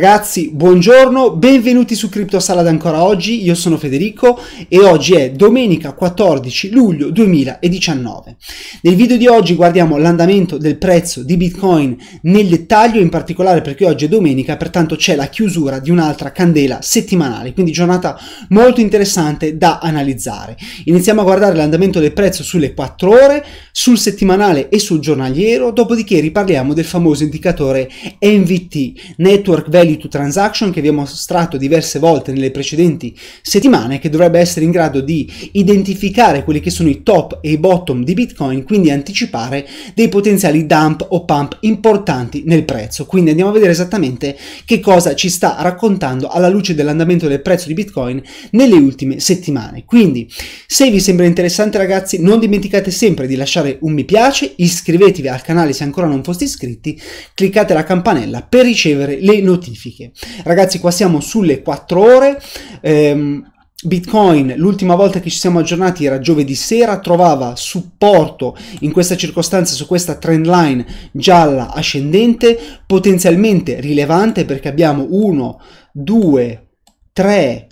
Ragazzi, buongiorno, benvenuti su CryptoSalad ancora oggi, io sono Federico e oggi è domenica 14 luglio 2019. Nel video di oggi guardiamo l'andamento del prezzo di Bitcoin nel dettaglio, in particolare perché oggi è domenica, pertanto c'è la chiusura di un'altra candela settimanale, quindi giornata molto interessante da analizzare. Iniziamo a guardare l'andamento del prezzo sulle 4 ore, sul settimanale e sul giornaliero, dopodiché riparliamo del famoso indicatore NVT, Network Value value to transaction che vi ho mostrato diverse volte nelle precedenti settimane che dovrebbe essere in grado di identificare quelli che sono i top e i bottom di Bitcoin, quindi anticipare dei potenziali dump o pump importanti nel prezzo. Quindi andiamo a vedere esattamente che cosa ci sta raccontando alla luce dell'andamento del prezzo di Bitcoin nelle ultime settimane. Quindi se vi sembra interessante ragazzi non dimenticate sempre di lasciare un mi piace, iscrivetevi al canale se ancora non foste iscritti, cliccate la campanella per ricevere le notifiche notifiche. Ragazzi, qua siamo sulle 4 ore. Ehm, Bitcoin, l'ultima volta che ci siamo aggiornati era giovedì sera, trovava supporto in questa circostanza su questa trend line gialla ascendente, potenzialmente rilevante perché abbiamo 1, 2, 3,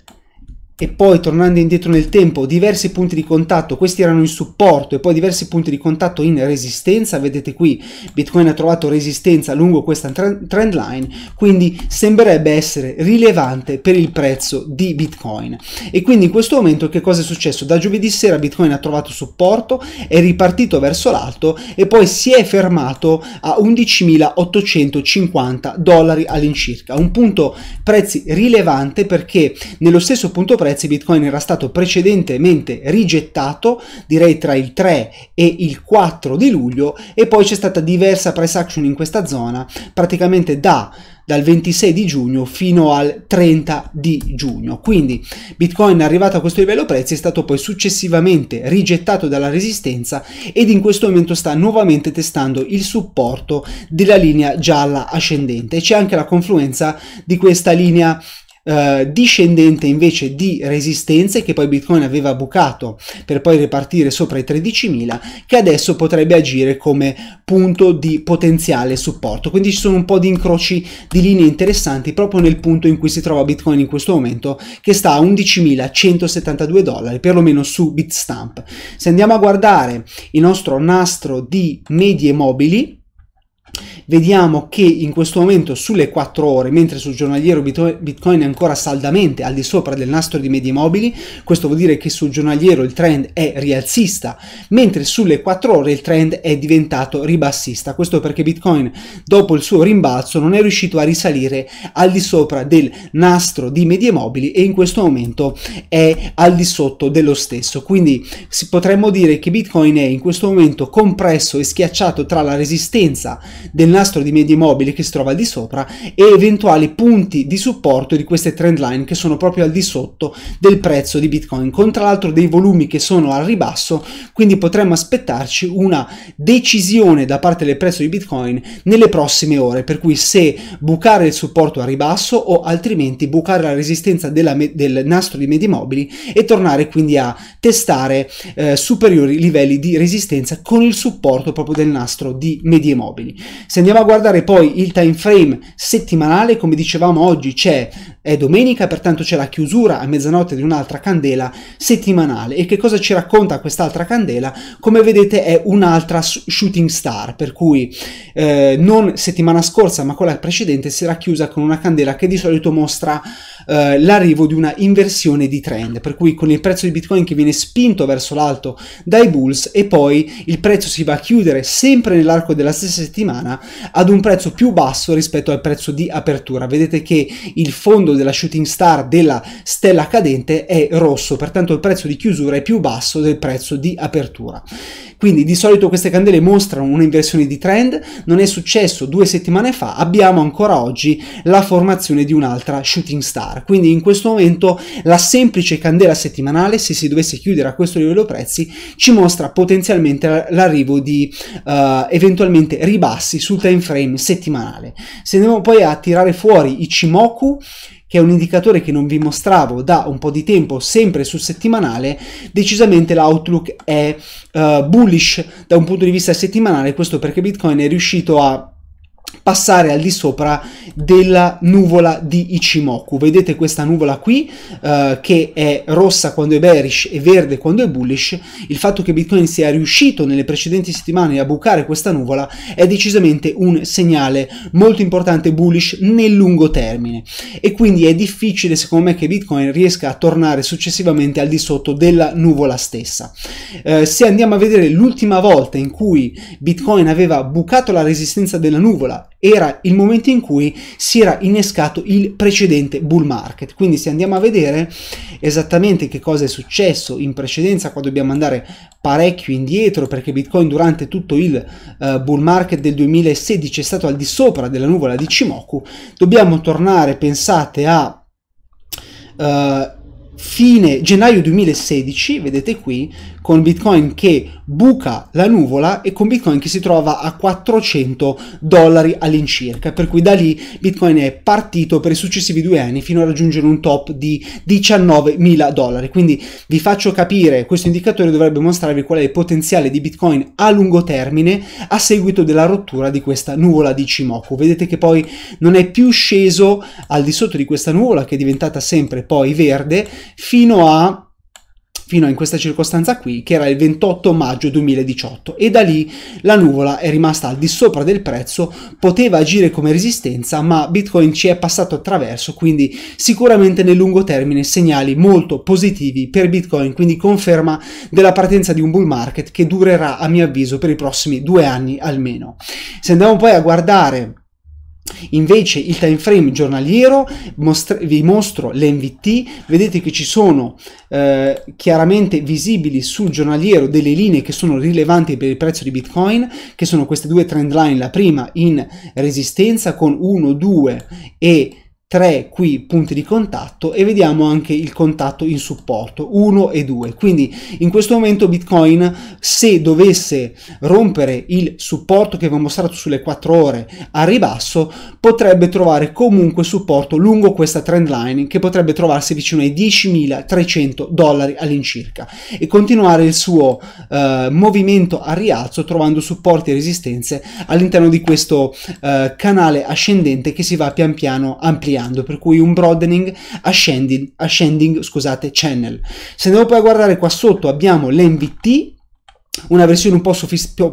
e poi tornando indietro nel tempo diversi punti di contatto, questi erano in supporto e poi diversi punti di contatto in resistenza, vedete qui Bitcoin ha trovato resistenza lungo questa trend line, quindi sembrerebbe essere rilevante per il prezzo di Bitcoin. E quindi in questo momento che cosa è successo? Da giovedì sera Bitcoin ha trovato supporto, è ripartito verso l'alto e poi si è fermato a 11.850 dollari all'incirca, un punto prezzi rilevante perché nello stesso punto prezzo prezzi Bitcoin era stato precedentemente rigettato, direi tra il 3 e il 4 di luglio, e poi c'è stata diversa price action in questa zona, praticamente da dal 26 di giugno fino al 30 di giugno. Quindi Bitcoin arrivato a questo livello prezzi è stato poi successivamente rigettato dalla resistenza ed in questo momento sta nuovamente testando il supporto della linea gialla ascendente. C'è anche la confluenza di questa linea eh, discendente invece di resistenze che poi Bitcoin aveva bucato per poi ripartire sopra i 13.000 che adesso potrebbe agire come punto di potenziale supporto. Quindi ci sono un po' di incroci di linee interessanti proprio nel punto in cui si trova Bitcoin in questo momento che sta a 11.172 dollari, perlomeno su Bitstamp. Se andiamo a guardare il nostro nastro di medie mobili, vediamo che in questo momento sulle 4 ore, mentre sul giornaliero Bitcoin è ancora saldamente al di sopra del nastro di medie mobili, questo vuol dire che sul giornaliero il trend è rialzista, mentre sulle 4 ore il trend è diventato ribassista. Questo perché Bitcoin dopo il suo rimbalzo non è riuscito a risalire al di sopra del nastro di medie mobili e in questo momento è al di sotto dello stesso. Quindi potremmo dire che Bitcoin è in questo momento compresso e schiacciato tra la resistenza del nastro nastro di medie mobili che si trova al di sopra e eventuali punti di supporto di queste trend line che sono proprio al di sotto del prezzo di Bitcoin, con tra l'altro dei volumi che sono al ribasso, quindi potremmo aspettarci una decisione da parte del prezzo di Bitcoin nelle prossime ore, per cui se bucare il supporto a ribasso o altrimenti bucare la resistenza della, del nastro di medie mobili e tornare quindi a testare eh, superiori livelli di resistenza con il supporto proprio del nastro di medie mobili. Se andiamo a guardare poi il time frame settimanale, come dicevamo oggi c'è domenica, pertanto c'è la chiusura a mezzanotte di un'altra candela settimanale. E che cosa ci racconta quest'altra candela? Come vedete è un'altra shooting star, per cui eh, non settimana scorsa ma quella precedente si era chiusa con una candela che di solito mostra eh, l'arrivo di una inversione di trend, per cui con il prezzo di Bitcoin che viene spinto verso l'alto dai bulls e poi il prezzo si va a chiudere sempre nell'arco della stessa settimana ad un prezzo più basso rispetto al prezzo di apertura. Vedete che il fondo della shooting star della stella cadente è rosso, pertanto il prezzo di chiusura è più basso del prezzo di apertura. Quindi di solito queste candele mostrano un'inversione di trend, non è successo due settimane fa, abbiamo ancora oggi la formazione di un'altra shooting star. Quindi in questo momento la semplice candela settimanale, se si dovesse chiudere a questo livello prezzi, ci mostra potenzialmente l'arrivo di uh, eventualmente ribassi sul time frame settimanale. Se andiamo poi a tirare fuori i Cimoku, che è un indicatore che non vi mostravo da un po' di tempo, sempre sul settimanale, decisamente l'outlook è uh, bullish da un punto di vista settimanale, questo perché Bitcoin è riuscito a passare al di sopra della nuvola di Ichimoku. Vedete questa nuvola qui eh, che è rossa quando è bearish e verde quando è bullish. Il fatto che Bitcoin sia riuscito nelle precedenti settimane a bucare questa nuvola è decisamente un segnale molto importante bullish nel lungo termine e quindi è difficile secondo me che Bitcoin riesca a tornare successivamente al di sotto della nuvola stessa. Eh, se andiamo a vedere l'ultima volta in cui Bitcoin aveva bucato la resistenza della nuvola era il momento in cui si era innescato il precedente bull market. Quindi se andiamo a vedere esattamente che cosa è successo in precedenza qua dobbiamo andare parecchio indietro perché Bitcoin durante tutto il uh, bull market del 2016 è stato al di sopra della nuvola di Shimoku, Dobbiamo tornare, pensate a uh, fine gennaio 2016, vedete qui, con Bitcoin che buca la nuvola e con Bitcoin che si trova a 400 dollari all'incirca, per cui da lì Bitcoin è partito per i successivi due anni fino a raggiungere un top di 19.000 dollari. Quindi vi faccio capire, questo indicatore dovrebbe mostrarvi qual è il potenziale di Bitcoin a lungo termine a seguito della rottura di questa nuvola di Cimoku. Vedete che poi non è più sceso al di sotto di questa nuvola che è diventata sempre poi verde fino a fino in questa circostanza qui, che era il 28 maggio 2018 e da lì la nuvola è rimasta al di sopra del prezzo, poteva agire come resistenza, ma Bitcoin ci è passato attraverso, quindi sicuramente nel lungo termine segnali molto positivi per Bitcoin, quindi conferma della partenza di un bull market che durerà a mio avviso per i prossimi due anni almeno. Se andiamo poi a guardare Invece il time frame giornaliero mostre, vi mostro l'NVT, vedete che ci sono eh, chiaramente visibili sul giornaliero delle linee che sono rilevanti per il prezzo di Bitcoin, che sono queste due trend line, la prima in resistenza con 1, 2 e 3. 3 qui punti di contatto e vediamo anche il contatto in supporto 1 e 2 quindi in questo momento bitcoin se dovesse rompere il supporto che vi ho mostrato sulle 4 ore a ribasso potrebbe trovare comunque supporto lungo questa trend line che potrebbe trovarsi vicino ai 10.300 dollari all'incirca e continuare il suo eh, movimento a rialzo trovando supporti e resistenze all'interno di questo eh, canale ascendente che si va pian piano ampliando ampliando, per cui un broadening ascending, ascending scusate, channel. Se andiamo poi a guardare qua sotto abbiamo l'NVT una versione un po,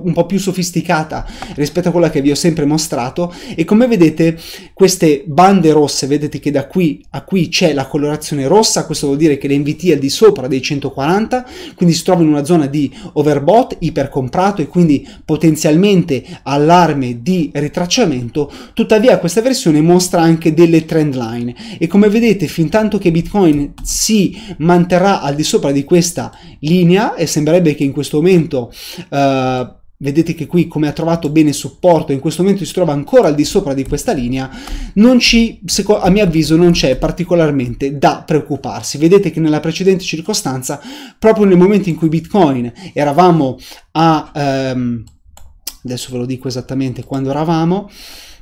un po', più sofisticata rispetto a quella che vi ho sempre mostrato e come vedete queste bande rosse vedete che da qui a qui c'è la colorazione rossa questo vuol dire che l'NVT è al di sopra dei 140 quindi si trova in una zona di overbought ipercomprato e quindi potenzialmente allarme di ritracciamento tuttavia questa versione mostra anche delle trend line e come vedete fin tanto che bitcoin si manterrà al di sopra di questa linea e sembrerebbe che in questo momento aiuto. Uh, eh, vedete che qui come ha trovato bene supporto in questo momento si trova ancora al di sopra di questa linea non ci a mio avviso non c'è particolarmente da preoccuparsi vedete che nella precedente circostanza proprio nel momento in cui bitcoin eravamo a ehm, adesso ve lo dico esattamente quando eravamo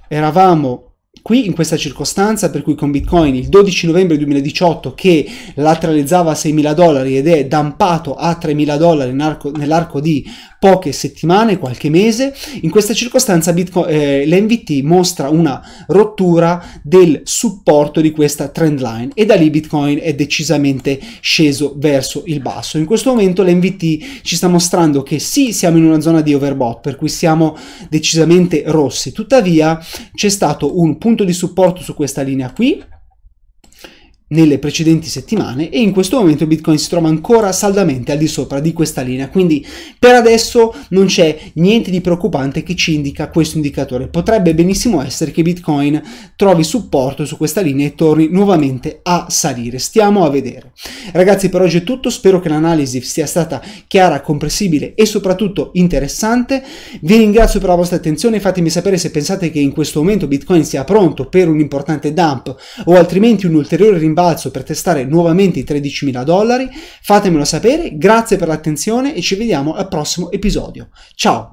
eravamo Qui in questa circostanza per cui con Bitcoin il 12 novembre 2018 che lateralizzava a 6.000 dollari ed è dampato a 3.000 dollari nell'arco di poche settimane, qualche mese, in questa circostanza Bitcoin, eh, l'NVT mostra una rottura del supporto di questa trend line e da lì Bitcoin è decisamente sceso verso il basso. In questo momento l'NVT ci sta mostrando che sì siamo in una zona di overbought per cui siamo decisamente rossi, tuttavia c'è stato un punto di supporto su questa linea qui nelle precedenti settimane e in questo momento Bitcoin si trova ancora saldamente al di sopra di questa linea, quindi per adesso non c'è niente di preoccupante che ci indica questo indicatore. Potrebbe benissimo essere che Bitcoin trovi supporto su questa linea e torni nuovamente a salire. Stiamo a vedere. Ragazzi, per oggi è tutto, spero che l'analisi sia stata chiara, comprensibile e soprattutto interessante. Vi ringrazio per la vostra attenzione, fatemi sapere se pensate che in questo momento Bitcoin sia pronto per un importante dump o altrimenti un ulteriore rimbalzo rimbalzo per testare nuovamente i 13.000 dollari, fatemelo sapere, grazie per l'attenzione e ci vediamo al prossimo episodio. Ciao!